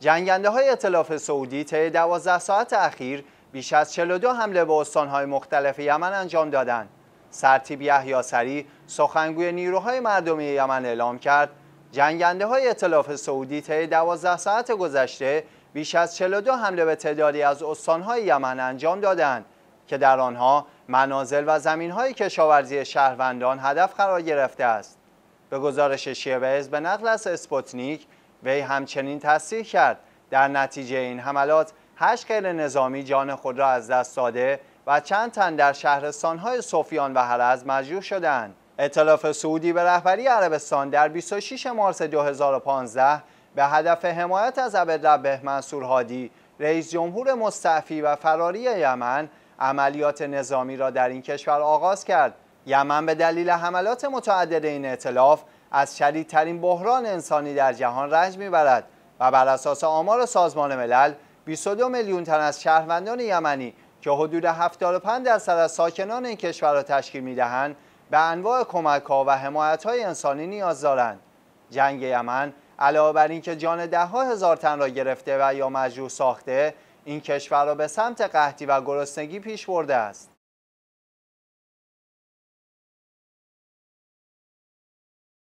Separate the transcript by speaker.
Speaker 1: جنگنده های اطلاف سعودی طی 12 ساعت اخیر بیش از 42 حمله به استانهای مختلف یمن انجام دادند. سرتیب یحیی سری سخنگوی نیروهای مردمی یمن اعلام کرد جنگنده های اطلاف سعودی طی 12 ساعت گذشته بیش از 42 حمله به تعدادی از استانهای یمن انجام دادند که در آنها منازل و زمینهای کشاورزی شهروندان هدف قرار گرفته است. به گزارش شیویز به نقل از اسپوتنیک وی همچنین تصریح کرد در نتیجه این حملات هشت غیر نظامی جان خود را از دست داده و چند تن در شهرستانهای صوفیان و حرز مجروح شدند. اطلاف سعودی به رهبری عربستان در 26 مارس 2015 به هدف حمایت از عبدربه منصور هادی رئیس جمهور مستعفی و فراری یمن عملیات نظامی را در این کشور آغاز کرد یمن به دلیل حملات متعدد این اطلاف از شدیدترین بحران انسانی در جهان رنج میبرد و بر اساس آمار سازمان ملل 22 میلیون تن از شهروندان یمنی که حدود 75 درصد از ساکنان این کشور را تشکیل میدهند به انواع کمک ها و حمایت های انسانی نیاز دارند جنگ یمن علاوه بر اینکه جان ده ها هزار تن را گرفته و یا مجروح ساخته این کشور را به سمت قحطی و گرسنگی پیش برده است